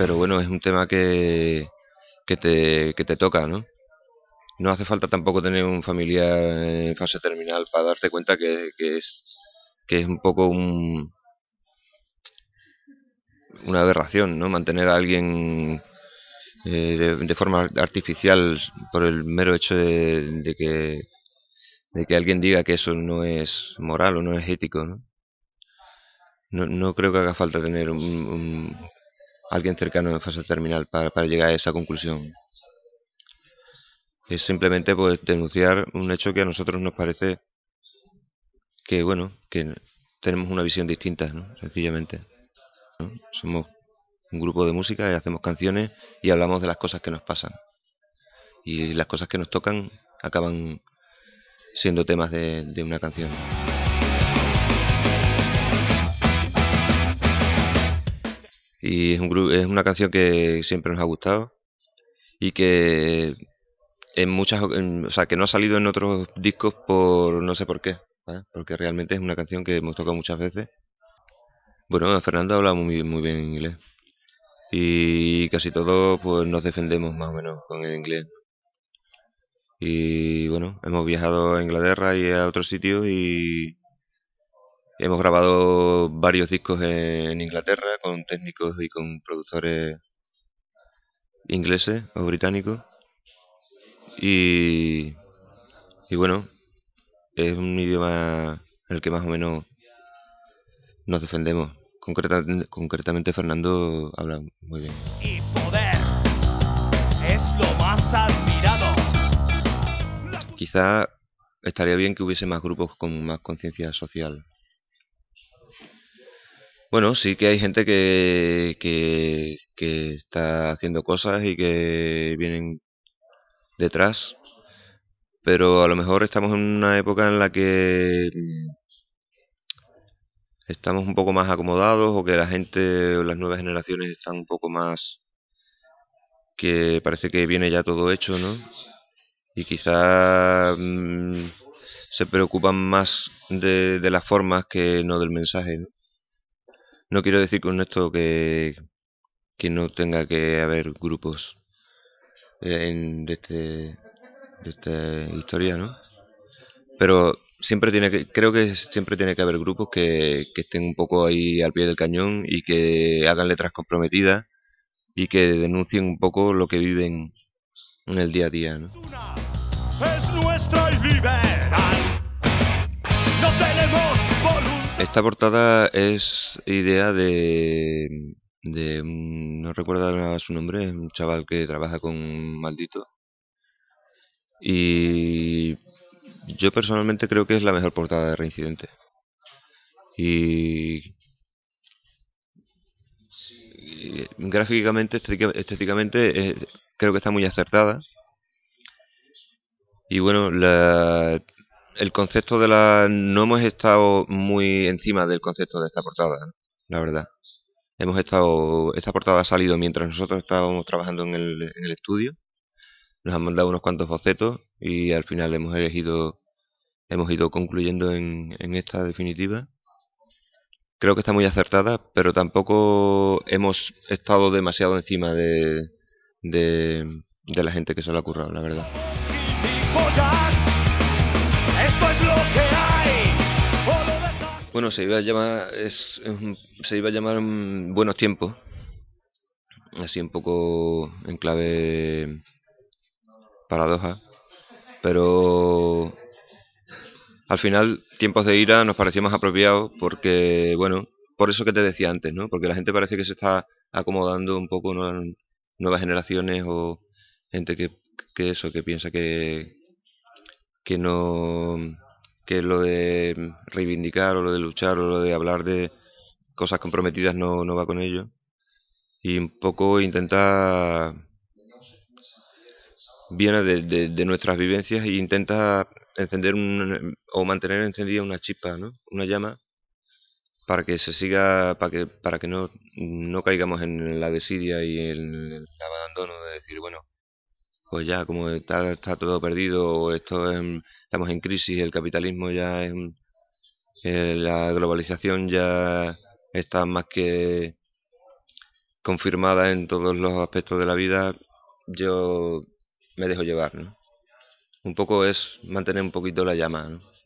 pero bueno, es un tema que, te, te toca, ¿no? No hace falta tampoco tener un familiar en fase terminal para darte cuenta que, es, que es un poco un, una aberración, ¿no? Mantener a alguien eh, de, forma artificial por el mero hecho de, que de que alguien diga que eso no es moral o no es ético, ¿no? No, creo que haga falta tener un alguien cercano en fase terminal para, llegar a esa conclusión. Es simplemente pues denunciar un hecho que a nosotros nos parece que bueno, que tenemos una visión distinta, ¿no? sencillamente. Somos un grupo de música y hacemos canciones y hablamos de las cosas que nos pasan. Y las cosas que nos tocan acaban siendo temas de, de una canción. Y es, un es una canción que siempre nos ha gustado y que en muchas, o sea, que no ha salido en otros discos por no sé por qué, porque realmente es una canción que hemos tocado muchas veces. Bueno, Fernando habla muy, muy bien inglés y casi todos pues nos defendemos más o menos con el inglés. Y bueno, hemos viajado a Inglaterra y a otros sitios y Hemos grabado varios discos en Inglaterra con técnicos y con productores ingleses o británicos. Y, y bueno, es un idioma en el que más o menos nos defendemos. concretamente Fernando habla muy bien. Y poder es lo más admirado. Quizá estaría bien que hubiese más grupos con más conciencia social bueno, sí que hay gente que, que, está haciendo cosas y que vienen detrás, pero a lo mejor estamos en una época en la que estamos un poco más acomodados o que la gente o las nuevas generaciones están un poco más que parece que viene ya todo hecho, ¿no? Y quizás mm, se preocupan más de, de las formas que no del mensaje, ¿no? No quiero decir con esto que, no tenga que haber grupos eh, en, este, de, esta historia, ¿no? Pero siempre tiene que, creo que siempre tiene que haber grupos que, estén un poco ahí al pie del cañón y que hagan letras comprometidas y que denuncien un poco lo que viven en el día a día, ¿no? No tenemos esta portada es idea de, de no recuerdo su nombre, un chaval que trabaja con Maldito. Y yo personalmente creo que es la mejor portada de Reincidente. Y, gráficamente, estéticamente, creo que está muy acertada. Y bueno, la, el concepto de la... No hemos estado muy encima del concepto de esta portada, la verdad. Hemos estado... Esta portada ha salido mientras nosotros estábamos trabajando en el, estudio. Nos han mandado unos cuantos bocetos y al final hemos elegido... Hemos ido concluyendo en, esta definitiva. Creo que está muy acertada, pero tampoco hemos estado demasiado encima de, de, la gente que se lo ha currado, la verdad. Bueno, se iba a llamar, se iba a llamar mm, Buenos Tiempos, así un poco en clave paradoja, pero al final Tiempos de Ira nos pareció más apropiado porque, bueno, por eso que te decía antes, ¿no? Porque la gente parece que se está acomodando un poco nuevas generaciones o gente que, que eso, que piensa que, que no que lo de reivindicar o lo de luchar o lo de hablar de cosas comprometidas no, no va con ello. Y un poco intenta Viene de, de, nuestras vivencias e intenta encender o mantener encendida una chispa, ¿no? Una llama para que se siga, para que, para que no, no caigamos en la desidia y en el abandono de decir, bueno, pues ya como está, está todo perdido, esto estamos en crisis, el capitalismo ya es, eh, la globalización ya está más que confirmada en todos los aspectos de la vida, yo me dejo llevar, ¿no? Un poco es mantener un poquito la llama, ¿no?